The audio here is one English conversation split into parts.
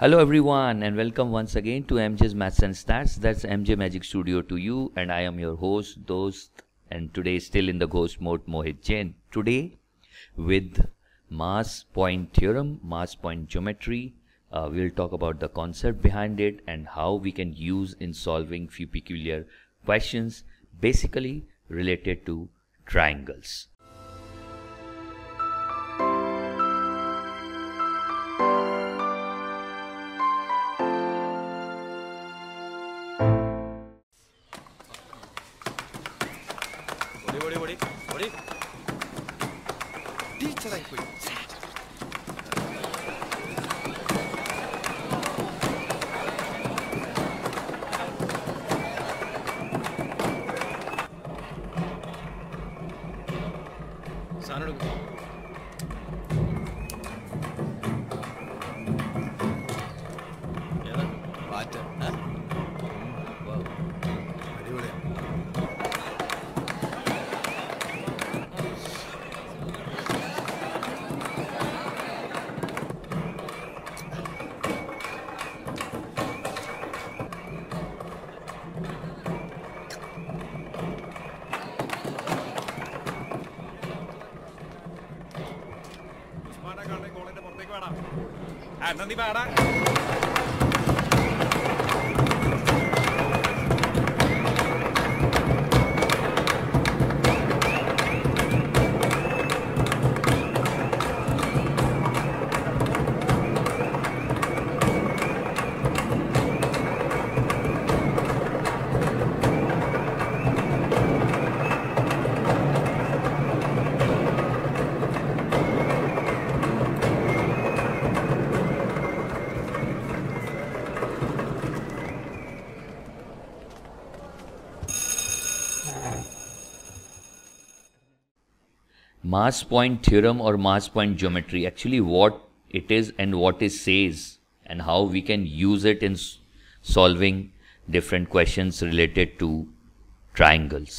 Hello everyone and welcome once again to MJ's Maths and Stats. That's MJ Magic Studio to you and I am your host Dost and today still in the ghost mode Mohit Jain. Today with mass point theorem, mass point geometry, uh, we'll talk about the concept behind it and how we can use in solving few peculiar questions basically related to triangles. എന്നാ നീ പാടാ mass point theorem or mass point geometry, actually what it is and what it says and how we can use it in solving different questions related to triangles.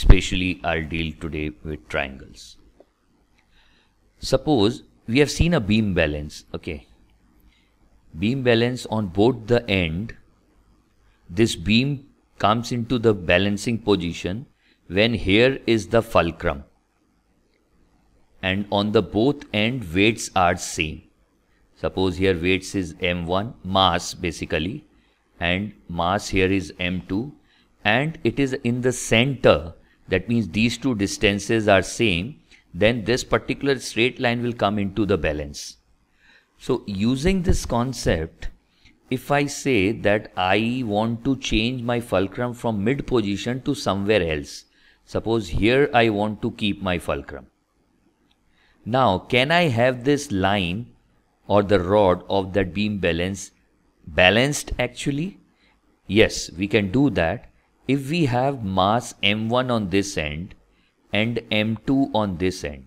Especially I'll deal today with triangles. Suppose we have seen a beam balance, okay. Beam balance on both the end, this beam comes into the balancing position when here is the fulcrum and on the both end weights are same. Suppose here weights is m1 mass basically and mass here is m2 and it is in the center that means these two distances are same then this particular straight line will come into the balance. So using this concept if I say that I want to change my fulcrum from mid position to somewhere else suppose here I want to keep my fulcrum now, can I have this line or the rod of that beam balance balanced actually? Yes, we can do that if we have mass m1 on this end and m2 on this end.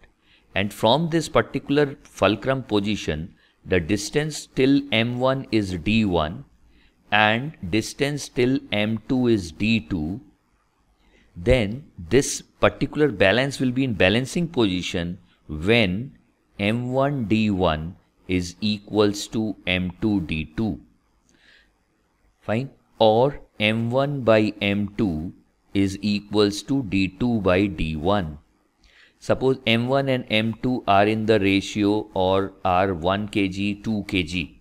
And from this particular fulcrum position, the distance till m1 is d1 and distance till m2 is d2 then this particular balance will be in balancing position when m1d1 is equals to m2d2 fine or m1 by m2 is equals to d2 by d1 suppose m1 and m2 are in the ratio or are 1 kg 2 kg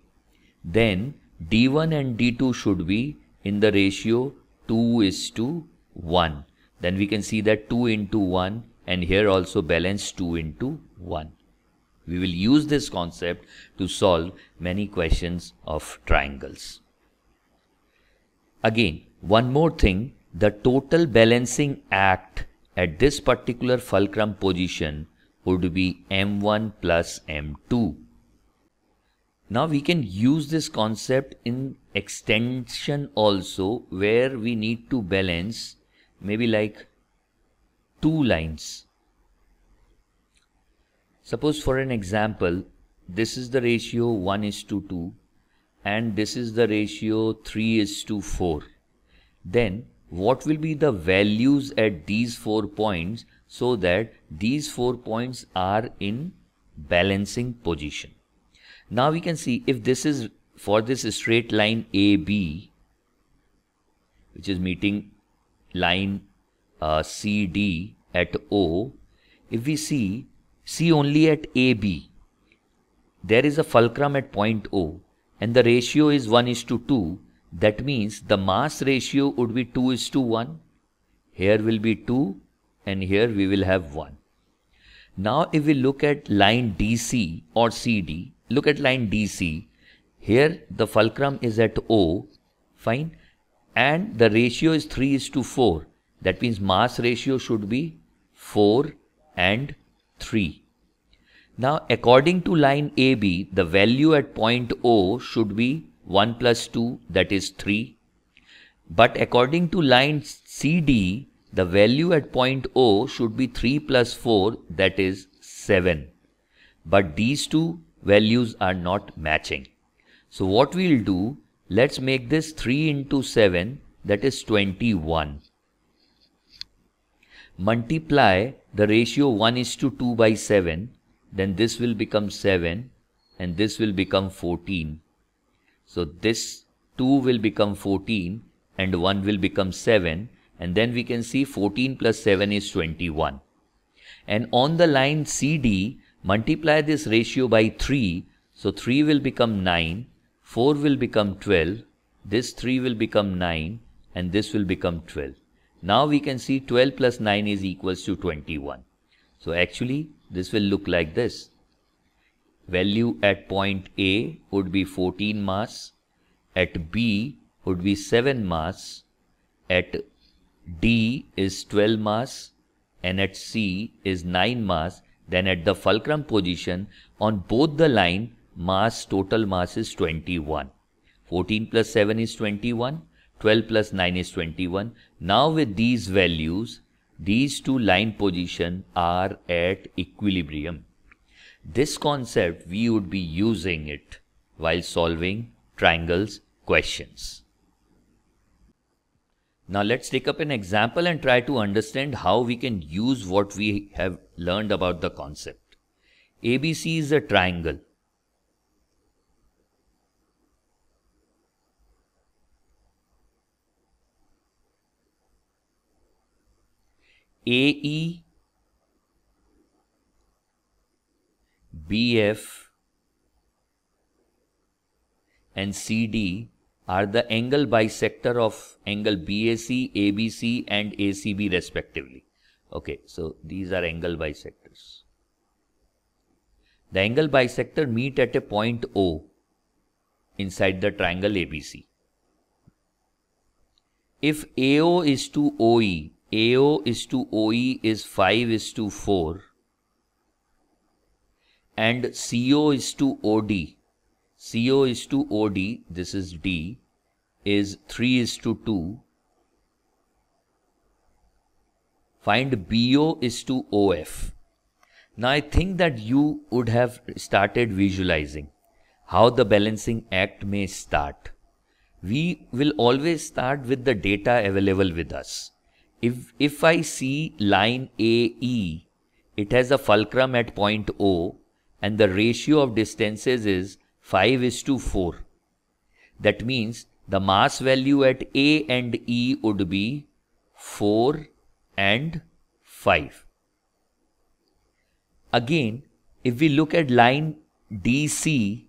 then d1 and d2 should be in the ratio 2 is to 1 then we can see that 2 into 1 and here also balance 2 into 1. We will use this concept to solve many questions of triangles. Again, one more thing, the total balancing act at this particular fulcrum position would be M1 plus M2. Now we can use this concept in extension also where we need to balance maybe like two lines. Suppose for an example, this is the ratio 1 is to 2 and this is the ratio 3 is to 4. Then what will be the values at these four points so that these four points are in balancing position. Now we can see if this is for this straight line AB which is meeting line uh, CD at O, if we see C only at AB, there is a fulcrum at point O and the ratio is 1 is to 2. That means the mass ratio would be 2 is to 1. Here will be 2 and here we will have 1. Now if we look at line DC or CD, look at line DC. Here the fulcrum is at O, fine, and the ratio is 3 is to 4. That means mass ratio should be 4 and 3. Now, according to line AB, the value at point O should be 1 plus 2, that is 3. But according to line CD, the value at point O should be 3 plus 4, that is 7. But these two values are not matching. So what we'll do, let's make this 3 into 7, that is 21 multiply the ratio 1 is to 2 by 7, then this will become 7 and this will become 14. So this 2 will become 14 and 1 will become 7 and then we can see 14 plus 7 is 21. And on the line CD, multiply this ratio by 3. So 3 will become 9, 4 will become 12, this 3 will become 9 and this will become 12. Now we can see 12 plus 9 is equals to 21. So actually this will look like this. Value at point A would be 14 mass, at B would be 7 mass, at D is 12 mass and at C is 9 mass. Then at the fulcrum position on both the line mass total mass is 21. 14 plus 7 is 21 12 plus 9 is 21. Now with these values, these two line position are at equilibrium. This concept we would be using it while solving triangles questions. Now let's take up an example and try to understand how we can use what we have learned about the concept. ABC is a triangle AE, BF, and CD are the angle bisector of angle BAC, ABC, and ACB respectively. Okay, so these are angle bisectors. The angle bisector meet at a point O inside the triangle ABC. If AO is to OE, AO is to OE is 5 is to 4 and CO is to OD. CO is to OD, this is D, is 3 is to 2. Find BO is to OF. Now I think that you would have started visualizing how the balancing act may start. We will always start with the data available with us. If, if I see line AE, it has a fulcrum at point O and the ratio of distances is 5 is to 4. That means the mass value at A and E would be 4 and 5. Again, if we look at line DC,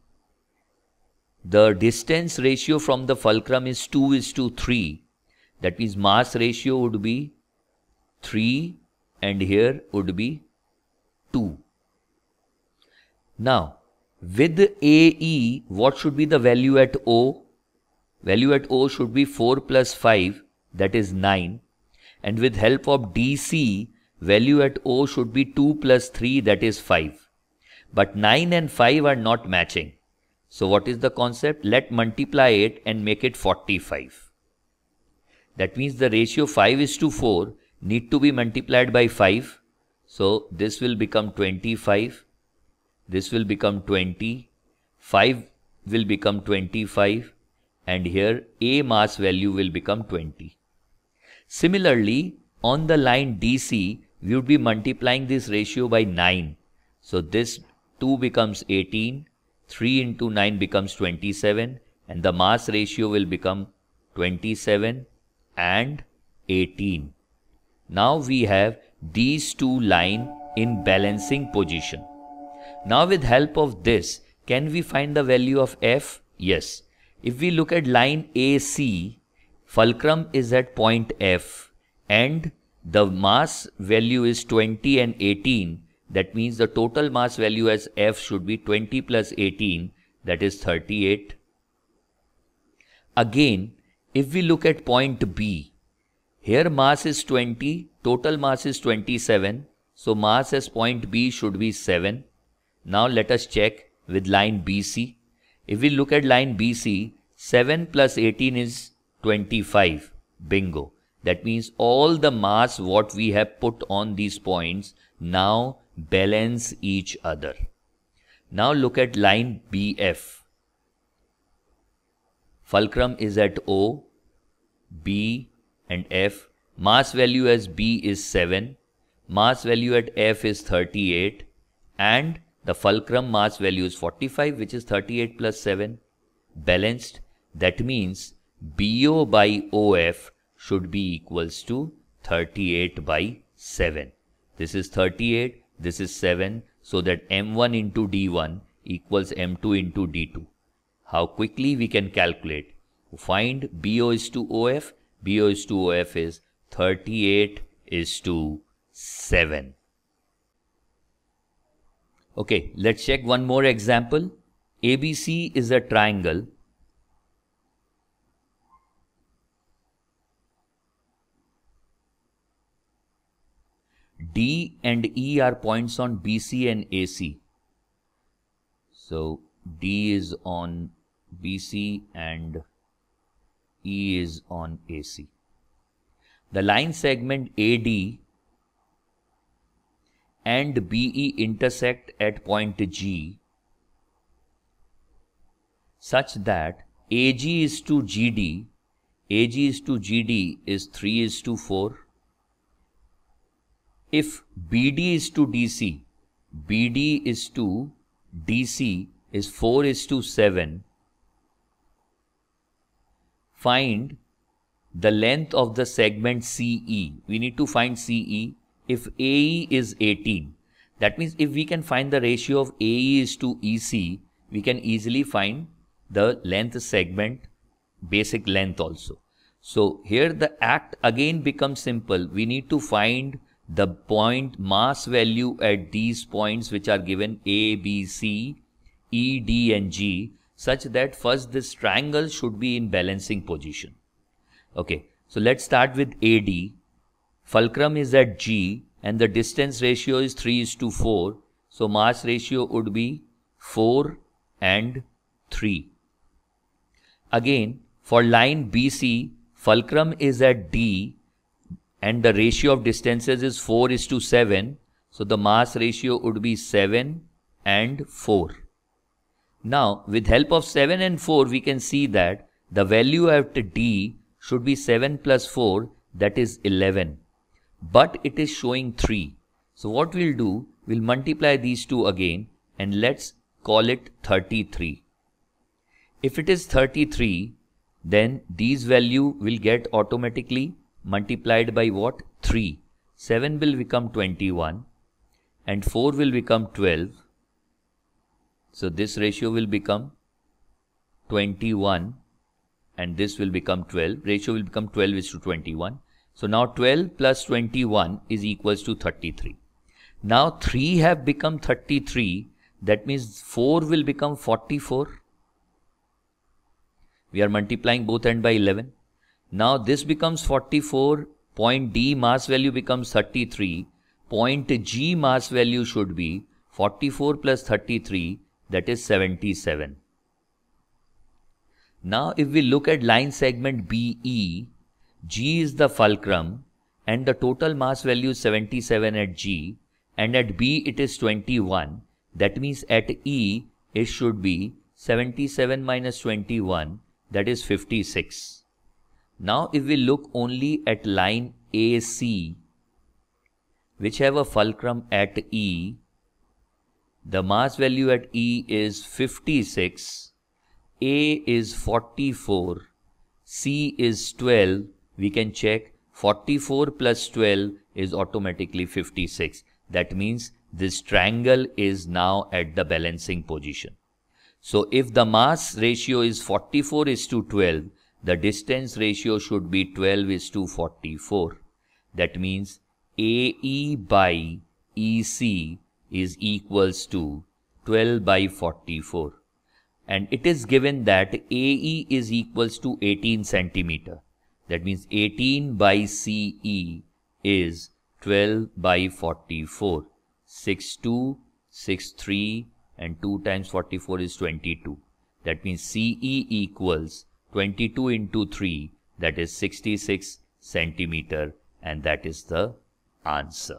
the distance ratio from the fulcrum is 2 is to 3 that means mass ratio would be 3 and here would be 2. Now, with AE, what should be the value at O? Value at O should be 4 plus 5, that is 9. And with help of DC, value at O should be 2 plus 3, that is 5. But 9 and 5 are not matching. So what is the concept? Let multiply it and make it 45. That means the ratio 5 is to 4 need to be multiplied by 5. So this will become 25. This will become 20. 5 will become 25 and here A mass value will become 20. Similarly, on the line DC, we would be multiplying this ratio by 9. So this 2 becomes 18, 3 into 9 becomes 27 and the mass ratio will become 27 and 18. Now we have these two line in balancing position. Now with help of this, can we find the value of F? Yes. If we look at line AC, fulcrum is at point F and the mass value is 20 and 18. That means the total mass value as F should be 20 plus 18, that is 38. Again, if we look at point B, here mass is 20, total mass is 27. So mass as point B should be 7. Now let us check with line BC. If we look at line BC, 7 plus 18 is 25. Bingo. That means all the mass what we have put on these points now balance each other. Now look at line BF. Fulcrum is at O, B and F. Mass value as B is 7. Mass value at F is 38. And the fulcrum mass value is 45 which is 38 plus 7. Balanced. That means BO by OF should be equals to 38 by 7. This is 38, this is 7, so that M1 into D1 equals M2 into D2. How quickly we can calculate. Find BO is to OF. BO is to OF is 38 is to 7. Okay, let's check one more example. ABC is a triangle. D and E are points on BC and AC. So D is on BC and E is on AC. The line segment AD and BE intersect at point G such that AG is to GD, AG is to GD is 3 is to 4. If BD is to DC, BD is to DC is 4 is to 7 find the length of the segment CE. We need to find CE if AE is 18. That means if we can find the ratio of AE is to EC, we can easily find the length segment, basic length also. So here the act again becomes simple. We need to find the point mass value at these points which are given A, B, C, E, D and G such that first this triangle should be in balancing position. Okay, so let's start with AD. Fulcrum is at G and the distance ratio is 3 is to 4. So mass ratio would be 4 and 3. Again, for line BC, fulcrum is at D and the ratio of distances is 4 is to 7. So the mass ratio would be 7 and 4. Now, with help of 7 and 4, we can see that the value at D should be 7 plus 4, that is 11. But it is showing 3. So what we'll do, we'll multiply these two again and let's call it 33. If it is 33, then these value will get automatically multiplied by what? 3. 7 will become 21 and 4 will become 12 so this ratio will become 21 and this will become 12. Ratio will become 12 is to 21. So now 12 plus 21 is equals to 33. Now 3 have become 33. That means 4 will become 44. We are multiplying both end by 11. Now this becomes 44. Point D mass value becomes 33. Point G mass value should be 44 plus 33 that is 77. Now if we look at line segment BE, G is the fulcrum and the total mass value is 77 at G and at B it is 21. That means at E it should be 77 minus 21 that is 56. Now if we look only at line AC which have a fulcrum at E the mass value at E is 56, A is 44, C is 12. We can check 44 plus 12 is automatically 56. That means this triangle is now at the balancing position. So if the mass ratio is 44 is to 12, the distance ratio should be 12 is to 44. That means AE by EC is equals to 12 by 44 and it is given that AE is equals to 18 centimeter. That means 18 by CE is 12 by 44. 62, 63 and 2 times 44 is 22. That means CE equals 22 into 3 that is 66 centimeter and that is the answer.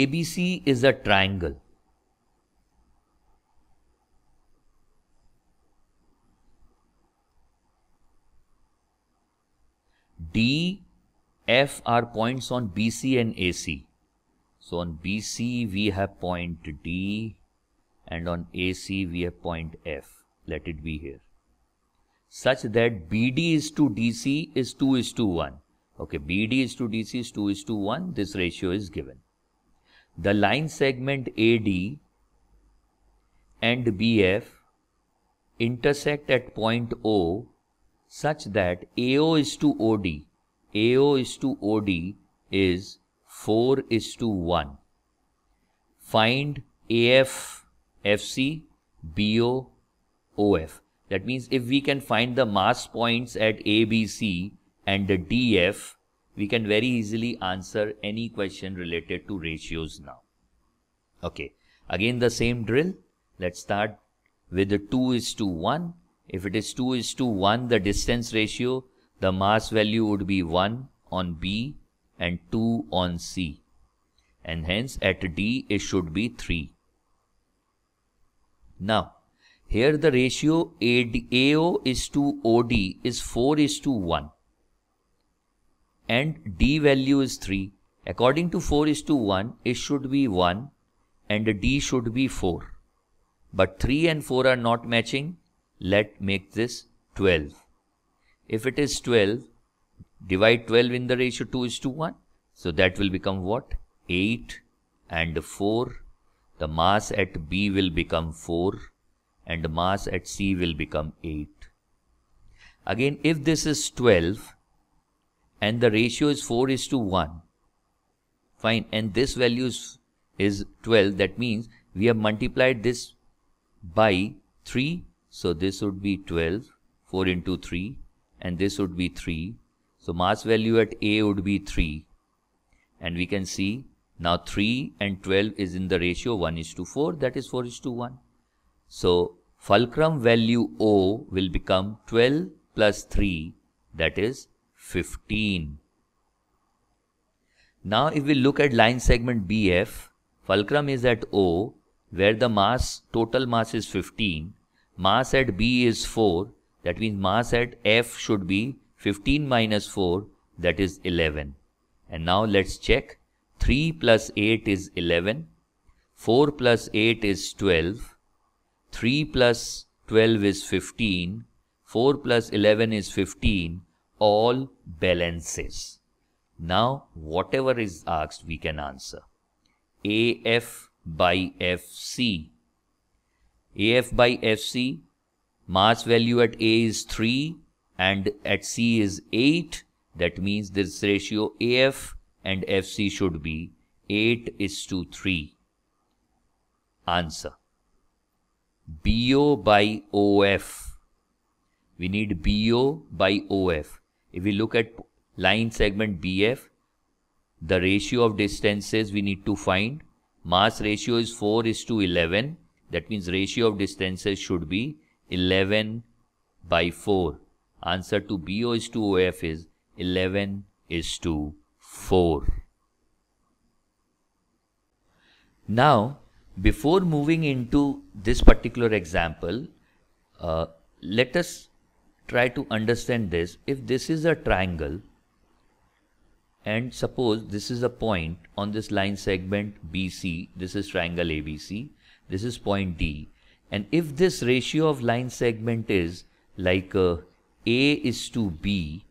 ABC is a triangle. D, F are points on BC and AC. So on BC we have point D and on AC we have point F. Let it be here. Such that BD is to DC is 2 is to 1. Okay, BD is to DC is 2 is to 1. This ratio is given the line segment AD and BF intersect at point O such that AO is to OD. AO is to OD is 4 is to 1. Find AF, FC, BO, OF. That means if we can find the mass points at ABC and DF, we can very easily answer any question related to ratios now. Okay, again the same drill. Let's start with the 2 is to 1. If it is 2 is to 1, the distance ratio, the mass value would be 1 on B and 2 on C. And hence at D it should be 3. Now, here the ratio AD, AO is to OD is 4 is to 1 and d value is 3. According to 4 is to 1, it should be 1 and d should be 4. But 3 and 4 are not matching. Let make this 12. If it is 12, divide 12 in the ratio 2 is to 1. So that will become what? 8 and 4. The mass at B will become 4 and the mass at C will become 8. Again, if this is 12, and the ratio is 4 is to 1 fine and this value is, is 12 that means we have multiplied this by 3 so this would be 12 4 into 3 and this would be 3 so mass value at A would be 3 and we can see now 3 and 12 is in the ratio 1 is to 4 that is 4 is to 1 so fulcrum value O will become 12 plus 3 that is 15. Now if we look at line segment BF, fulcrum is at O where the mass, total mass is 15, mass at B is 4, that means mass at F should be 15 minus 4 that is 11. And now let's check 3 plus 8 is 11, 4 plus 8 is 12, 3 plus 12 is 15, 4 plus 11 is 15 all balances. Now, whatever is asked, we can answer. AF by FC. AF by FC, mass value at A is 3 and at C is 8. That means this ratio AF and FC should be 8 is to 3. Answer. BO by OF. We need BO by OF. If we look at line segment BF, the ratio of distances we need to find. Mass ratio is 4 is to 11. That means ratio of distances should be 11 by 4. Answer to BO is to OF is 11 is to 4. Now, before moving into this particular example, uh, let us try to understand this. If this is a triangle and suppose this is a point on this line segment BC, this is triangle ABC, this is point D. And if this ratio of line segment is like uh, A is to B,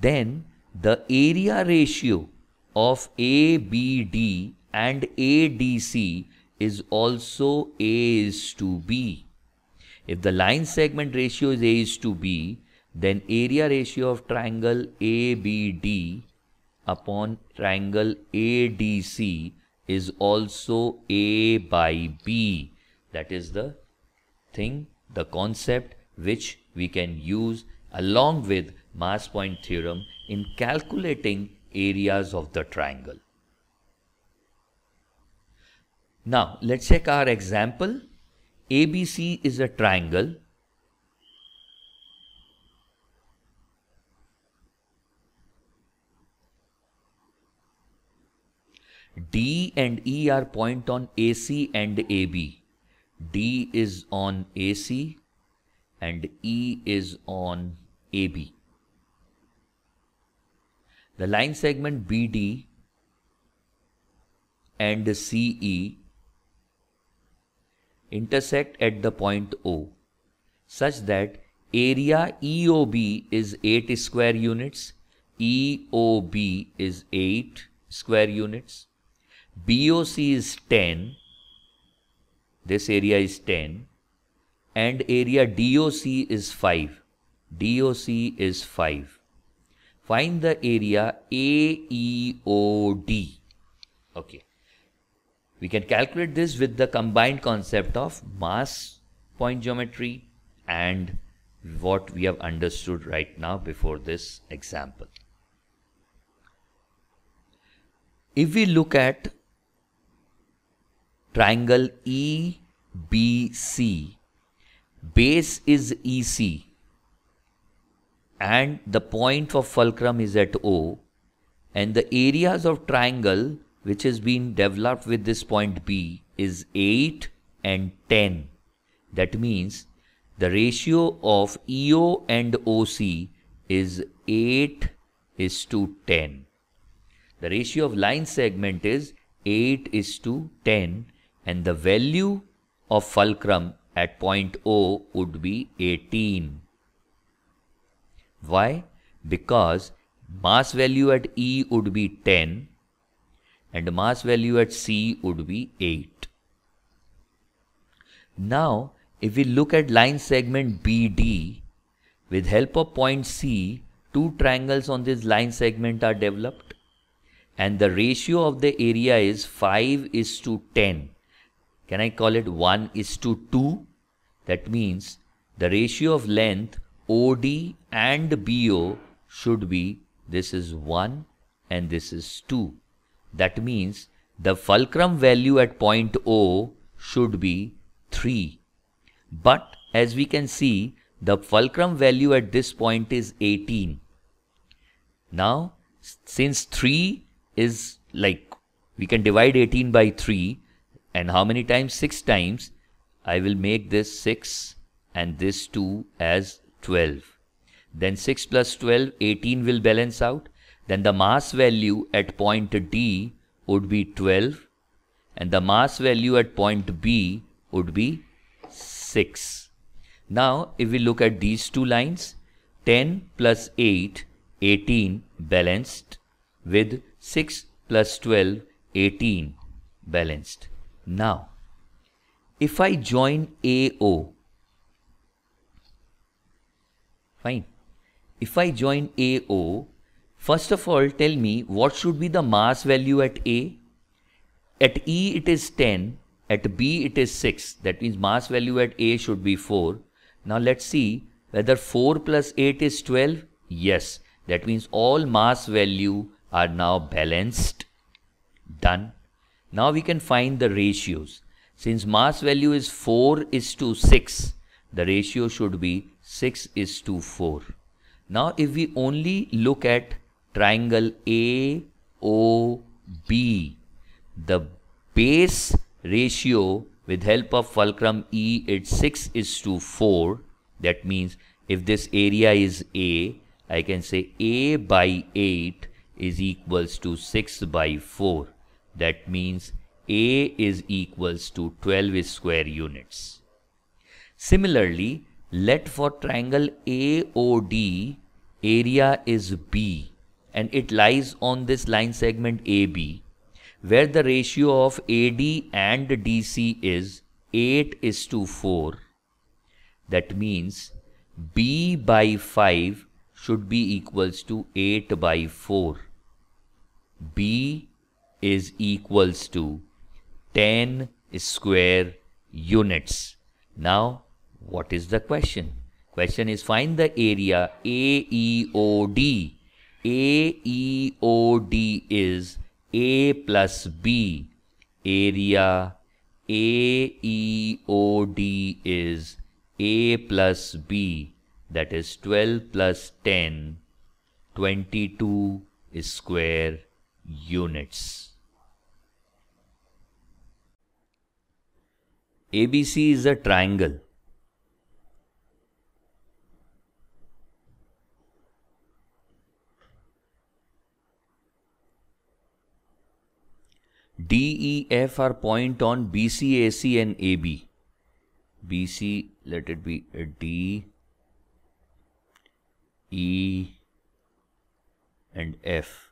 then the area ratio of ABD and ADC is also A is to B. If the line segment ratio is A is to B, then area ratio of triangle ABD upon triangle ADC is also A by B. That is the thing, the concept which we can use along with mass point theorem in calculating areas of the triangle. Now let's check our example ABC is a triangle. D and E are point on AC and AB. D is on AC and E is on AB. The line segment BD and CE intersect at the point O such that area EOB is 8 square units, EOB is 8 square units, BOC is 10, this area is 10, and area DOC is 5, DOC is 5. Find the area AEOD. Okay. We can calculate this with the combined concept of mass point geometry and what we have understood right now before this example. If we look at triangle EBC, base is EC and the point of fulcrum is at O and the areas of triangle which has been developed with this point B is 8 and 10. That means the ratio of EO and OC is 8 is to 10. The ratio of line segment is 8 is to 10 and the value of fulcrum at point O would be 18. Why? Because mass value at E would be 10 and mass value at C would be 8. Now, if we look at line segment BD, with help of point C, two triangles on this line segment are developed and the ratio of the area is 5 is to 10. Can I call it 1 is to 2? That means the ratio of length OD and BO should be this is 1 and this is 2. That means the fulcrum value at point O should be 3. But as we can see, the fulcrum value at this point is 18. Now, since 3 is like, we can divide 18 by 3, and how many times? 6 times. I will make this 6 and this 2 as 12. Then 6 plus 12, 18 will balance out then the mass value at point D would be 12 and the mass value at point B would be 6. Now if we look at these two lines 10 plus 8 18 balanced with 6 plus 12 18 balanced. Now if I join AO fine if I join AO First of all, tell me what should be the mass value at A? At E it is 10, at B it is 6. That means mass value at A should be 4. Now let's see whether 4 plus 8 is 12. Yes, that means all mass value are now balanced. Done. Now we can find the ratios. Since mass value is 4 is to 6, the ratio should be 6 is to 4. Now if we only look at triangle AOB. The base ratio with help of fulcrum E it's 6 is to 4. That means if this area is A, I can say A by 8 is equals to 6 by 4. That means A is equals to 12 square units. Similarly, let for triangle AOD area is B and it lies on this line segment AB where the ratio of AD and DC is 8 is to 4. That means B by 5 should be equals to 8 by 4. B is equals to 10 square units. Now, what is the question? Question is find the area AEOD AEOD is A plus B area AEOD is A plus B that is 12 plus 10 22 square units. ABC is a triangle DEF are point on BCAC and AB. BC, let it be a D, E, and F.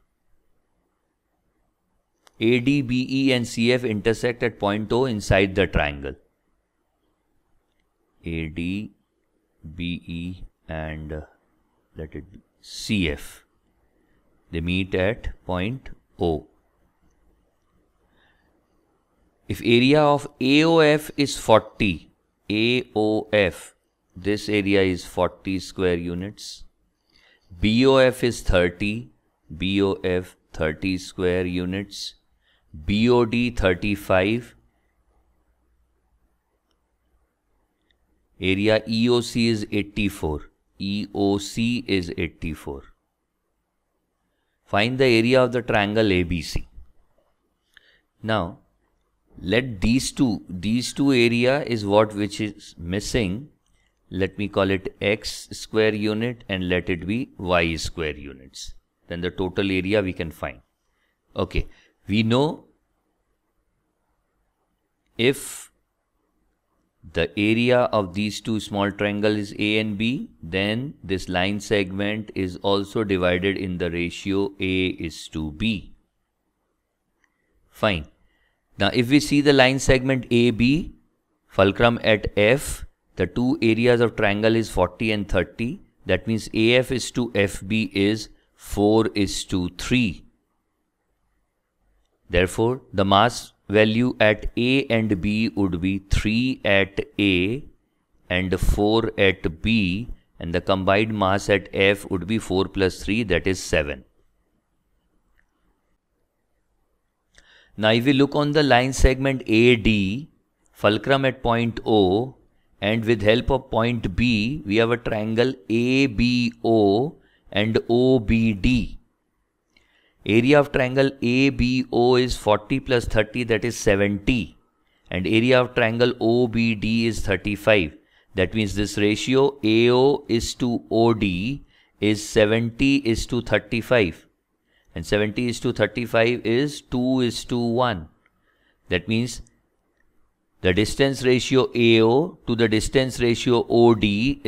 AD, BE, and CF intersect at point O inside the triangle. AD, BE, and let it be CF. They meet at point O. If area of AOF is 40, AOF, this area is 40 square units. BOF is 30, BOF 30 square units. BOD 35. Area EOC is 84. EOC is 84. Find the area of the triangle ABC. Now, let these two these two area is what which is missing let me call it x square unit and let it be y square units then the total area we can find okay we know if the area of these two small triangle is a and b then this line segment is also divided in the ratio a is to b fine now if we see the line segment AB, fulcrum at F, the two areas of triangle is 40 and 30. That means AF is to FB is 4 is to 3. Therefore, the mass value at A and B would be 3 at A and 4 at B and the combined mass at F would be 4 plus 3 that is 7. Now if we look on the line segment AD, fulcrum at point O and with help of point B, we have a triangle ABO and OBD. Area of triangle ABO is 40 plus 30 that is 70 and area of triangle OBD is 35. That means this ratio AO is to OD is 70 is to 35 and 70 is to 35 is 2 is to 1. That means the distance ratio AO to the distance ratio OD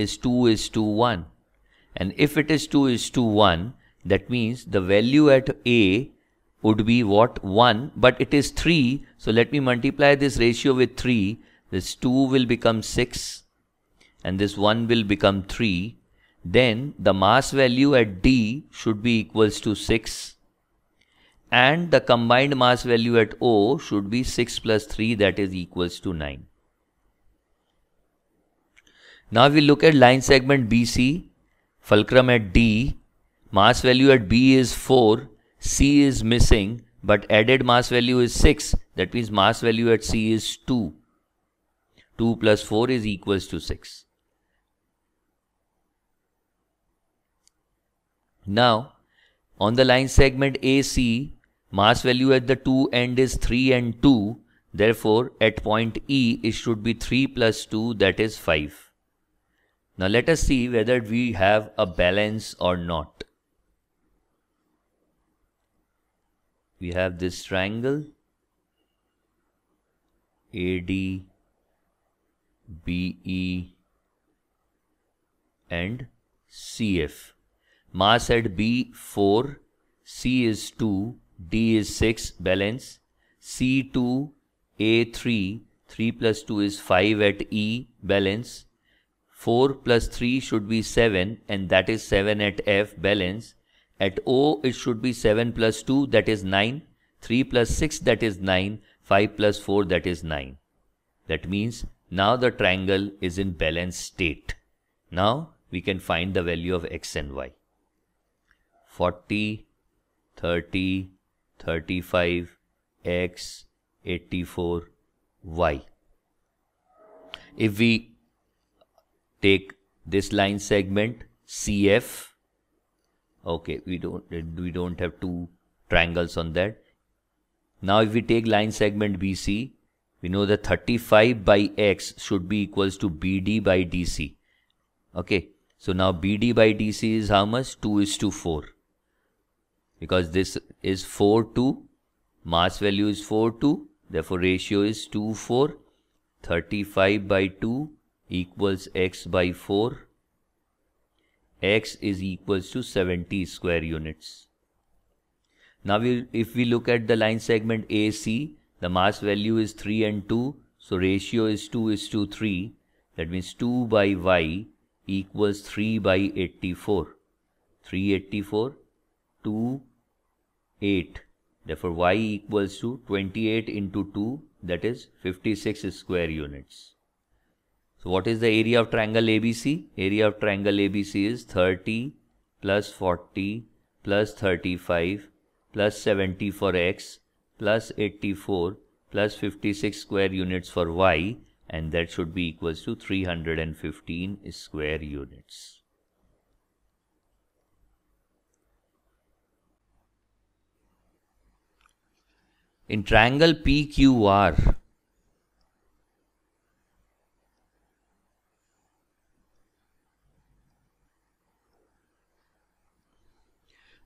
is 2 is to 1. And if it is 2 is to 1, that means the value at A would be what? 1, but it is 3. So let me multiply this ratio with 3. This 2 will become 6 and this 1 will become 3 then the mass value at D should be equals to 6 and the combined mass value at O should be 6 plus 3 that is equals to 9. Now we look at line segment BC, fulcrum at D, mass value at B is 4, C is missing but added mass value is 6 that means mass value at C is 2. 2 plus 4 is equals to 6. Now on the line segment AC Mass value at the two end is 3 and 2. Therefore, at point E, it should be 3 plus 2, that is 5. Now let us see whether we have a balance or not. We have this triangle AD, BE, and CF. Mass at B 4, C is 2, D is 6, balance. C2, A3, 3 plus 2 is 5 at E, balance. 4 plus 3 should be 7 and that is 7 at F, balance. At O it should be 7 plus 2 that is 9, 3 plus 6 that is 9, 5 plus 4 that is 9. That means now the triangle is in balanced state. Now we can find the value of x and y. 40, 30, 35 x 84 y. If we take this line segment CF, okay, we don't we don't have two triangles on that. Now if we take line segment BC, we know that 35 by x should be equals to BD by DC. Okay, so now BD by DC is how much? 2 is to 4 because this is 4 2 mass value is 4 2 therefore ratio is 2 4 35 by 2 equals x by 4 x is equals to 70 square units now we, if we look at the line segment AC the mass value is 3 and 2 so ratio is 2 is to 3 that means 2 by y equals 3 by 84 384 2 8. Therefore, y equals to 28 into 2 that is 56 square units. So what is the area of triangle ABC? Area of triangle ABC is 30 plus 40 plus 35 plus 70 for x plus 84 plus 56 square units for y and that should be equals to 315 square units. in triangle PQR,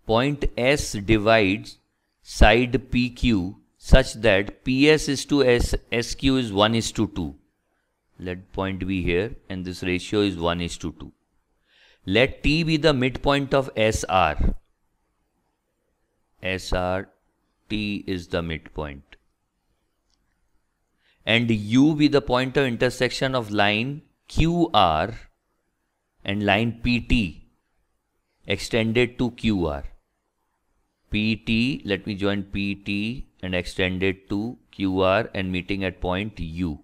point S divides side PQ such that PS is to S, SQ is 1 is to 2. Let point be here and this ratio is 1 is to 2. Let T be the midpoint of SR. SR T is the midpoint. And U be the point of intersection of line QR and line PT extended to QR. PT, let me join PT and extend it to QR and meeting at point U.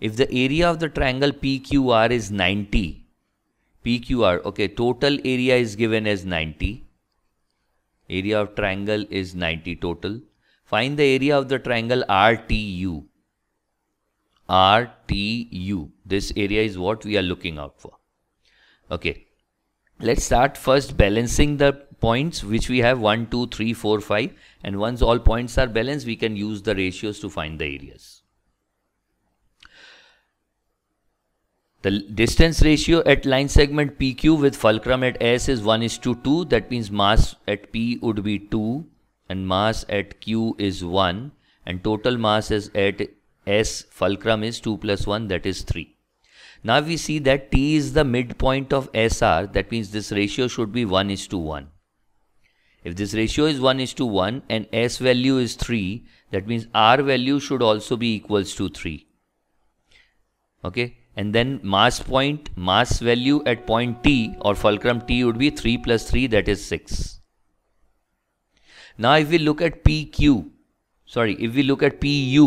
If the area of the triangle PQR is 90, PQR, okay, total area is given as 90. Area of triangle is 90 total. Find the area of the triangle RTU. RTU. This area is what we are looking out for. Okay. Let's start first balancing the points which we have 1, 2, 3, 4, 5 and once all points are balanced we can use the ratios to find the areas. The distance ratio at line segment PQ with fulcrum at S is 1 is to 2. That means mass at P would be 2 and mass at Q is 1 and total mass is at S fulcrum is 2 plus 1 that is 3. Now we see that T is the midpoint of SR that means this ratio should be 1 is to 1. If this ratio is 1 is to 1 and S value is 3 that means R value should also be equals to 3. Okay and then mass point mass value at point t or fulcrum t would be 3 plus 3 that is 6 now if we look at pq sorry if we look at pu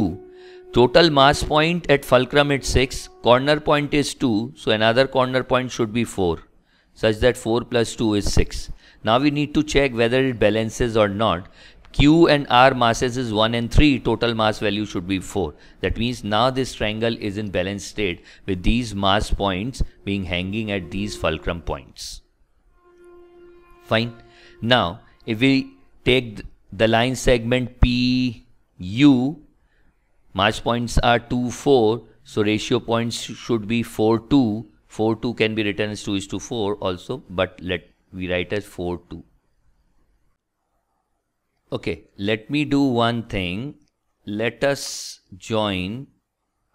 total mass point at fulcrum is 6 corner point is 2 so another corner point should be 4 such that 4 plus 2 is 6 now we need to check whether it balances or not Q and R masses is 1 and 3, total mass value should be 4. That means now this triangle is in balanced state with these mass points being hanging at these fulcrum points. Fine. Now, if we take the line segment PU, mass points are 2, 4, so ratio points should be 4, 2. 4, 2 can be written as 2 is to 4 also, but let we write as 4, 2. Okay, let me do one thing. Let us join,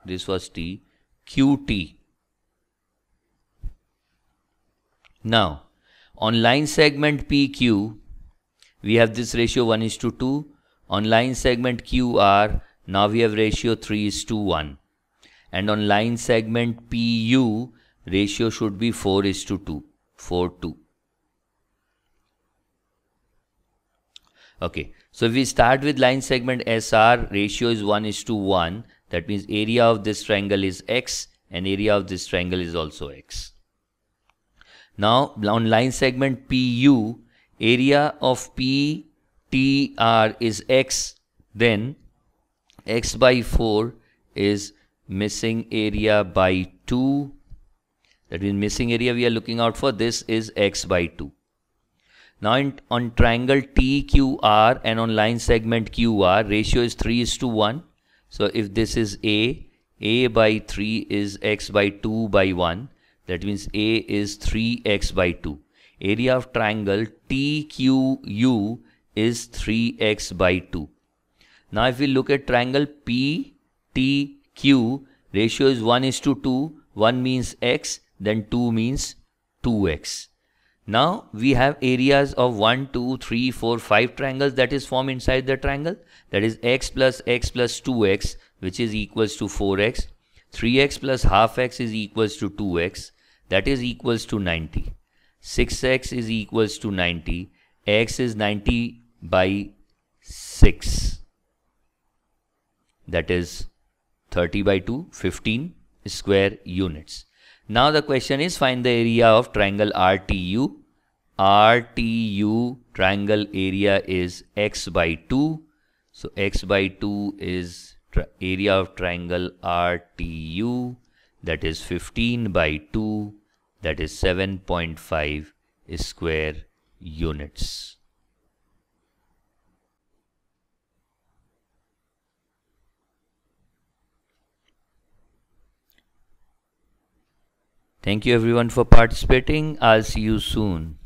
this was T, QT. Now, on line segment PQ, we have this ratio 1 is to 2. On line segment QR, now we have ratio 3 is to 1. And on line segment PU, ratio should be 4 is to 2, 4, 2. Okay, so if we start with line segment SR, ratio is 1 is to 1. That means area of this triangle is x and area of this triangle is also x. Now on line segment PU, area of PTR is x, then x by 4 is missing area by 2. That means missing area we are looking out for this is x by 2. Now in, on triangle TQR and on line segment QR, ratio is 3 is to 1. So if this is A, A by 3 is X by 2 by 1. That means A is 3X by 2. Area of triangle TQU is 3X by 2. Now if we look at triangle PTQ, ratio is 1 is to 2. 1 means X, then 2 means 2X. Now we have areas of 1, 2, 3, 4, 5 triangles that is formed inside the triangle. That is x plus x plus 2x which is equals to 4x. 3x plus half x is equals to 2x that is equals to 90. 6x is equals to 90. x is 90 by 6 that is 30 by 2 15 square units. Now the question is find the area of triangle RTU. RTU triangle area is x by 2. So x by 2 is area of triangle RTU that is 15 by 2 that is 7.5 square units. Thank you everyone for participating. I'll see you soon.